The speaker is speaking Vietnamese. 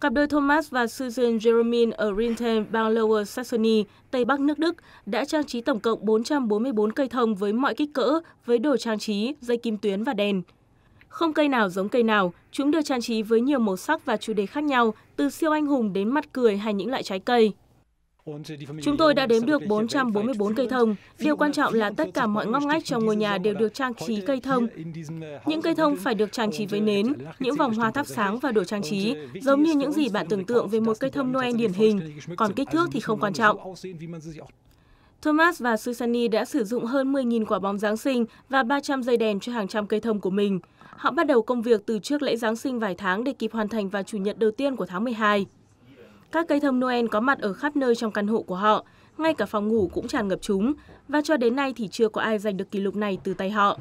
Cặp đôi Thomas và Susan Jeremy ở Rinten, bang Lower Saxony, Tây Bắc nước Đức đã trang trí tổng cộng 444 cây thông với mọi kích cỡ, với đồ trang trí, dây kim tuyến và đèn. Không cây nào giống cây nào, chúng được trang trí với nhiều màu sắc và chủ đề khác nhau, từ siêu anh hùng đến mặt cười hay những loại trái cây. Chúng tôi đã đếm được 444 cây thông. Điều quan trọng là tất cả mọi ngóc ngách trong ngôi nhà đều được trang trí cây thông. Những cây thông phải được trang trí với nến, những vòng hoa thắp sáng và đồ trang trí, giống như những gì bạn tưởng tượng về một cây thông Noel điển hình, còn kích thước thì không quan trọng. Thomas và Susani đã sử dụng hơn 10.000 quả bóng Giáng sinh và 300 dây đèn cho hàng trăm cây thông của mình. Họ bắt đầu công việc từ trước lễ Giáng sinh vài tháng để kịp hoàn thành vào Chủ nhật đầu tiên của tháng 12. Các cây thông Noel có mặt ở khắp nơi trong căn hộ của họ, ngay cả phòng ngủ cũng tràn ngập chúng, và cho đến nay thì chưa có ai giành được kỷ lục này từ tay họ.